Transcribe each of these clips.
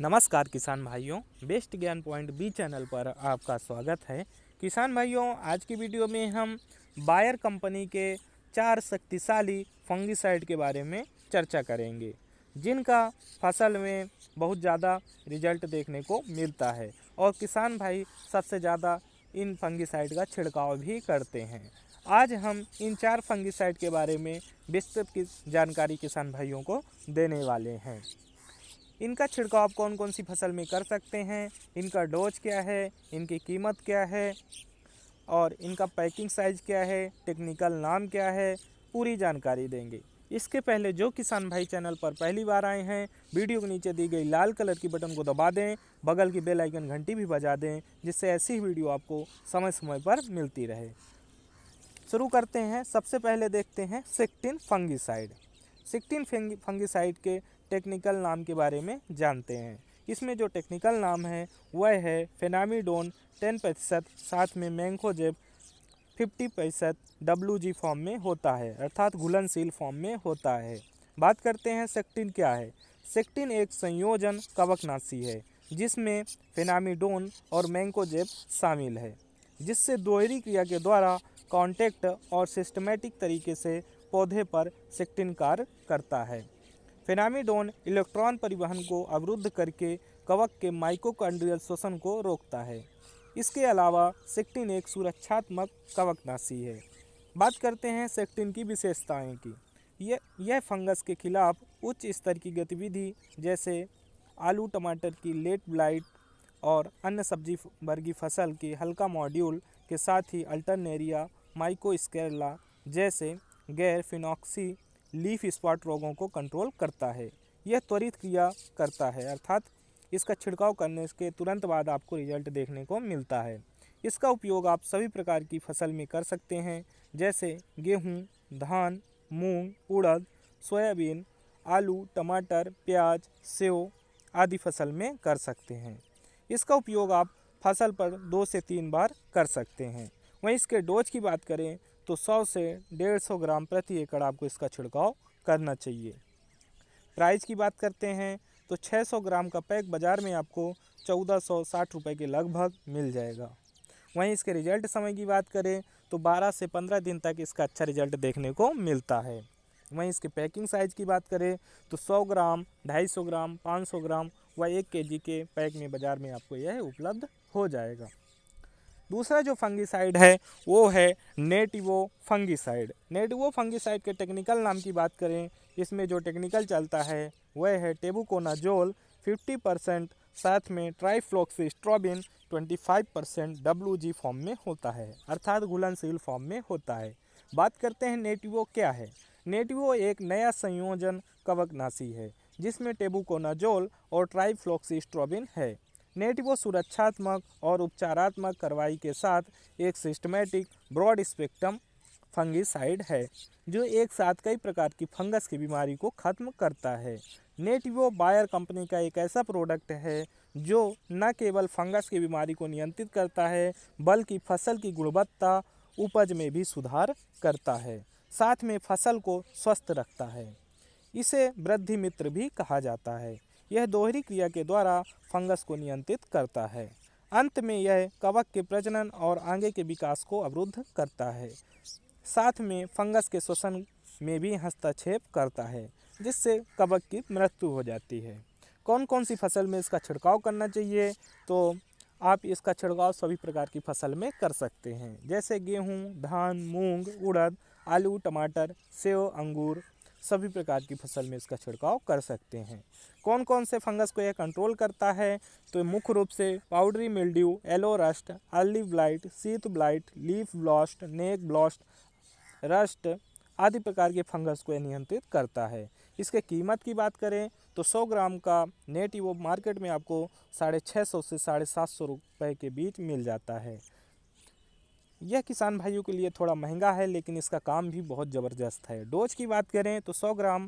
नमस्कार किसान भाइयों बेस्ट ज्ञान पॉइंट बी चैनल पर आपका स्वागत है किसान भाइयों आज की वीडियो में हम बायर कंपनी के चार शक्तिशाली फंगिसाइड के बारे में चर्चा करेंगे जिनका फसल में बहुत ज़्यादा रिजल्ट देखने को मिलता है और किसान भाई सबसे ज़्यादा इन फंगिसाइड का छिड़काव भी करते हैं आज हम इन चार फंगिसाइड के बारे में विस्तृत की जानकारी किसान भाइयों को देने वाले हैं इनका छिड़काव आप कौन कौन सी फसल में कर सकते हैं इनका डोज क्या है इनकी कीमत क्या है और इनका पैकिंग साइज क्या है टेक्निकल नाम क्या है पूरी जानकारी देंगे इसके पहले जो किसान भाई चैनल पर पहली बार आए हैं वीडियो के नीचे दी गई लाल कलर की बटन को दबा दें बगल की बेल आइकन घंटी भी बजा दें जिससे ऐसी वीडियो आपको समय समय पर मिलती रहे शुरू करते हैं सबसे पहले देखते हैं सिक्टिन फंगिसाइड सिक्टिन फंगिसाइड के टेक्निकल नाम के बारे में जानते हैं इसमें जो टेक्निकल नाम है वह है फेनामिडोन टेन प्रतिशत साथ में मैंगोजेब फिफ्टी प्रतिशत डब्लू जी फॉर्म में होता है अर्थात घुलनशील फॉर्म में होता है बात करते हैं सेक्टिन क्या है सेक्टिन एक संयोजन कवकनाशी है जिसमें फेनामिडोन और मैंगोजेब शामिल है जिससे दोहरी क्रिया के द्वारा कॉन्टैक्ट और सिस्टमेटिक तरीके से पौधे पर सेक्टिन कार्य करता है फेनामिडोन इलेक्ट्रॉन परिवहन को अवरुद्ध करके कवक के माइकोकॉन्ड्रियल श्वसन को रोकता है इसके अलावा सेक्टिन एक सुरक्षात्मक कवकनाशी है बात करते हैं सेक्टिन की विशेषताएं की यह यह फंगस के खिलाफ उच्च स्तर की गतिविधि जैसे आलू टमाटर की लेट ब्लाइट और अन्य सब्जी वर्गी फसल के हल्का मॉड्यूल के साथ ही अल्टरनेरिया माइकोस्केरला जैसे गैर फिनॉक्सी लीफ स्पॉट रोगों को कंट्रोल करता है यह त्वरित क्रिया करता है अर्थात इसका छिड़काव करने के तुरंत बाद आपको रिजल्ट देखने को मिलता है इसका उपयोग आप सभी प्रकार की फसल में कर सकते हैं जैसे गेहूं, धान मूंग, उड़द सोयाबीन आलू टमाटर प्याज सेव आदि फसल में कर सकते हैं इसका उपयोग आप फसल पर दो से तीन बार कर सकते हैं वहीं इसके डोज की बात करें तो 100 से 150 ग्राम प्रति एकड़ आपको इसका छिड़काव करना चाहिए प्राइस की बात करते हैं तो 600 ग्राम का पैक बाज़ार में आपको चौदह सौ साठ रुपये के लगभग मिल जाएगा वहीं इसके रिजल्ट समय की बात करें तो 12 से 15 दिन तक इसका अच्छा रिजल्ट देखने को मिलता है वहीं इसके पैकिंग साइज़ की बात करें तो 100 ग्राम 250 ग्राम 500 ग्राम व एक के के पैक में बाज़ार में आपको यह उपलब्ध हो जाएगा दूसरा जो फंगीसाइड है वो है नेटिवो फंगीसाइड नेटिवो फंगीसाइड के टेक्निकल नाम की बात करें इसमें जो टेक्निकल चलता है वह है टेबुकोनाजोल 50 परसेंट साथ में twenty 25 percent W G form में होता है अर्थात घुलनशील फॉर्म में होता है बात करते हैं नेटिवो क्या है नेटिवो एक नया संयोजन कवकनाशी है जिसमें टेबुकोनाजोल और ट्राइफ्लोक्सिस्ट्रोबिन है नेट वो सुरक्षात्मक और उपचारात्मक कार्रवाई के साथ एक सिस्टमेटिक ब्रॉड स्पेक्ट्रम फंगिसाइड है जो एक साथ कई प्रकार की फंगस की बीमारी को ख़त्म करता है नेटिवो बायर कंपनी का एक ऐसा प्रोडक्ट है जो न केवल फंगस की बीमारी को नियंत्रित करता है बल्कि फसल की गुणवत्ता उपज में भी सुधार करता है साथ में फसल को स्वस्थ रखता है इसे वृद्धि मित्र भी कहा जाता है यह दोहरी क्रिया के द्वारा फंगस को नियंत्रित करता है अंत में यह कवक के प्रजनन और आगे के विकास को अवरुद्ध करता है साथ में फंगस के श्वसन में भी हस्तक्षेप करता है जिससे कवक की मृत्यु हो जाती है कौन कौन सी फसल में इसका छिड़काव करना चाहिए तो आप इसका छिड़काव सभी प्रकार की फसल में कर सकते हैं जैसे गेहूँ धान मूंग उड़द आलू टमाटर सेव अंगूर सभी प्रकार की फसल में इसका छिड़काव कर सकते हैं कौन कौन से फंगस को यह कंट्रोल करता है तो मुख्य रूप से powdery mildew yellow rust early blight sheath blight leaf blast neck blast rust आदि प्रकार के फंगस को नियंत्रित करता है इसके कीमत की बात करें तो 100 ग्राम का नेट वो मार्केट में आपको साढ़े छः सौ से साढ़े सात सौ रुपये के बीच मिल जाता है यह किसान भाइयों के लिए थोड़ा महंगा है लेकिन इसका काम भी बहुत ज़बरदस्त है डोज की बात करें तो सौ ग्राम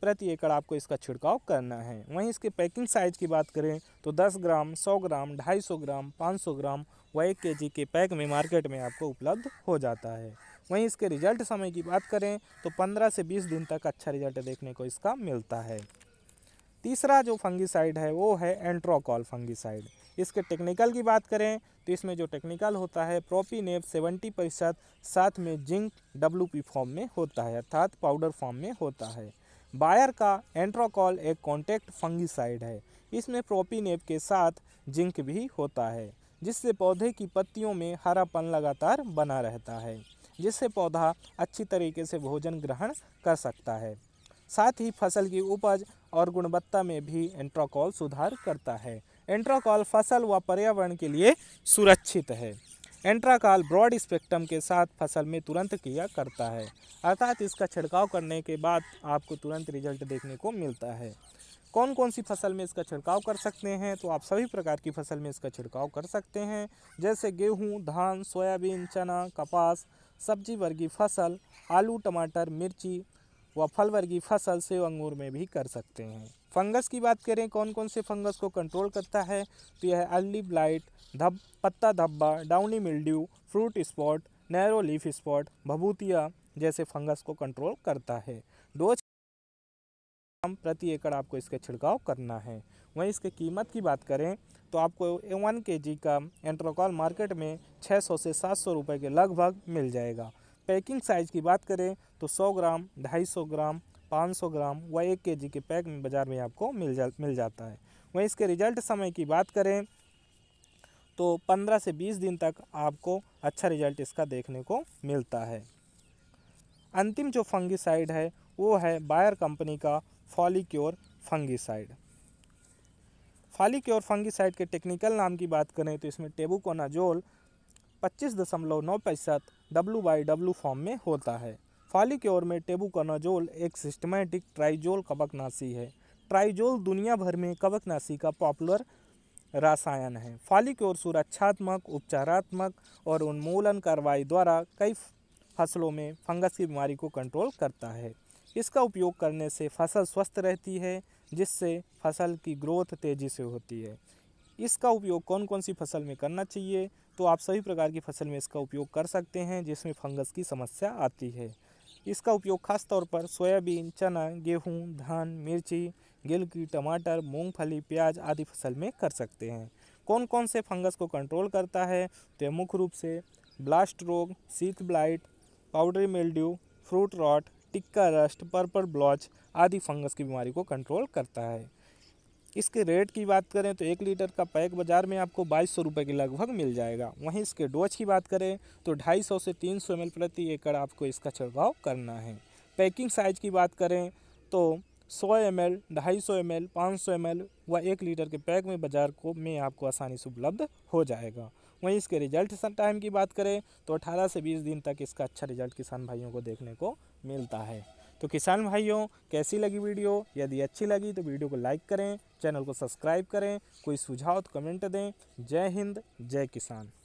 प्रति एकड़ आपको इसका छिड़काव करना है वहीं इसके पैकिंग साइज की बात करें तो 10 ग्राम 100 ग्राम 250 ग्राम 500 ग्राम व एक के के पैक में मार्केट में आपको उपलब्ध हो जाता है वहीं इसके रिजल्ट समय की बात करें तो पंद्रह से बीस दिन तक अच्छा रिजल्ट देखने को इसका मिलता है तीसरा जो फंगीसाइड है वो है एंट्रोकॉल फंगीसाइड इसके टेक्निकल की बात करें तो इसमें जो टेक्निकल होता है प्रोपी नेप सेवेंटी प्रतिशत साथ में जिंक डब्ल्यू फॉर्म में होता है अर्थात पाउडर फॉर्म में होता है बायर का एंट्रोकॉल एक कॉन्टैक्ट फंगिसाइड है इसमें नेप के साथ जिंक भी होता है जिससे पौधे की पत्तियों में हरापन लगातार बना रहता है जिससे पौधा अच्छी तरीके से भोजन ग्रहण कर सकता है साथ ही फसल की उपज और गुणवत्ता में भी एंट्रोकॉल सुधार करता है एंट्राकॉल फसल व पर्यावरण के लिए सुरक्षित है एंट्राकॉल ब्रॉड स्पेक्ट्रम के साथ फसल में तुरंत किया करता है अर्थात इसका छिड़काव करने के बाद आपको तुरंत रिजल्ट देखने को मिलता है कौन कौन सी फसल में इसका छिड़काव कर सकते हैं तो आप सभी प्रकार की फसल में इसका छिड़काव कर सकते हैं जैसे गेहूं, धान सोयाबीन चना कपास सब्जी वर्गीय फसल आलू टमाटर मिर्ची व फल वर्गीय फसल सेव अंगूर में भी कर सकते हैं फंगस की बात करें कौन कौन से फंगस को कंट्रोल करता है तो यह अर्ली ब्लाइट धब पत्ता धब्बा downy mildew fruit spot narrow leaf spot भभूतिया जैसे फंगस को कंट्रोल करता है दो हम प्रति एकड़ आपको इसका छिड़काव करना है वहीं इसके कीमत की बात करें तो आपको वन के जी का एंट्रोकॉल मार्केट में 600 से 700 रुपए के लगभग मिल जाएगा पैकिंग साइज़ की बात करें तो 100 ग्राम 250 ग्राम 500 ग्राम व एक के के पैक में बाज़ार में आपको मिल जा मिल जाता है वहीं इसके रिजल्ट समय की बात करें तो 15 से 20 दिन तक आपको अच्छा रिजल्ट इसका देखने को मिलता है अंतिम जो फंगिसाइड है वो है बायर कंपनी का फॉलिक्योर फंगिसाइड फॉलिक्योर फंगिसाइड के टेक्निकल नाम की बात करें तो इसमें टेबुकोनाजोल पच्चीस दशमलव नौ प्रतिशत डब्लू बाई डब्लू फॉर्म में होता है ओर में टेबुकानाजोल एक सिस्टमैटिक ट्राइजोल कवकनाशी है ट्राइजोल दुनिया भर में कवकनाशी का पॉपुलर रसायन है ओर सुरक्षात्मक उपचारात्मक और उन्मूलन कार्रवाई द्वारा कई फसलों में फंगस की बीमारी को कंट्रोल करता है इसका उपयोग करने से फसल स्वस्थ रहती है जिससे फसल की ग्रोथ तेज़ी से होती है इसका उपयोग कौन कौन सी फसल में करना चाहिए तो आप सभी प्रकार की फसल में इसका उपयोग कर सकते हैं जिसमें फंगस की समस्या आती है इसका उपयोग खासतौर पर सोयाबीन चना गेहूं, धान मिर्ची गिलकी टमाटर मूंगफली प्याज आदि फसल में कर सकते हैं कौन कौन से फंगस को कंट्रोल करता है तो मुख्य रूप से ब्लास्ट रोग sheath blight powdery mildew fruit rot टिक्का रस्ट पर्पल ब्लॉच आदि फंगस की बीमारी को कंट्रोल करता है इसके रेट की बात करें तो एक लीटर का पैक बाज़ार में आपको बाईस सौ रुपये के लगभग मिल जाएगा वहीं इसके डोज की बात करें तो ढाई सौ से तीन सौ एम प्रति एकड़ आपको इसका छिड़काव करना है पैकिंग साइज़ की बात करें तो सौ एम एल ढाई सौ एम एल पाँच सौ एम एल व एक लीटर के पैक में बाज़ार को में आपको आसानी से उपलब्ध हो जाएगा वहीं इसके रिजल्ट टाइम की बात करें तो अठारह से बीस दिन तक इसका अच्छा रिजल्ट किसान भाइयों को देखने को मिलता है तो किसान भाइयों कैसी लगी वीडियो यदि अच्छी लगी तो वीडियो को लाइक करें चैनल को सब्सक्राइब करें कोई सुझाव तो कमेंट दें जय हिंद जय किसान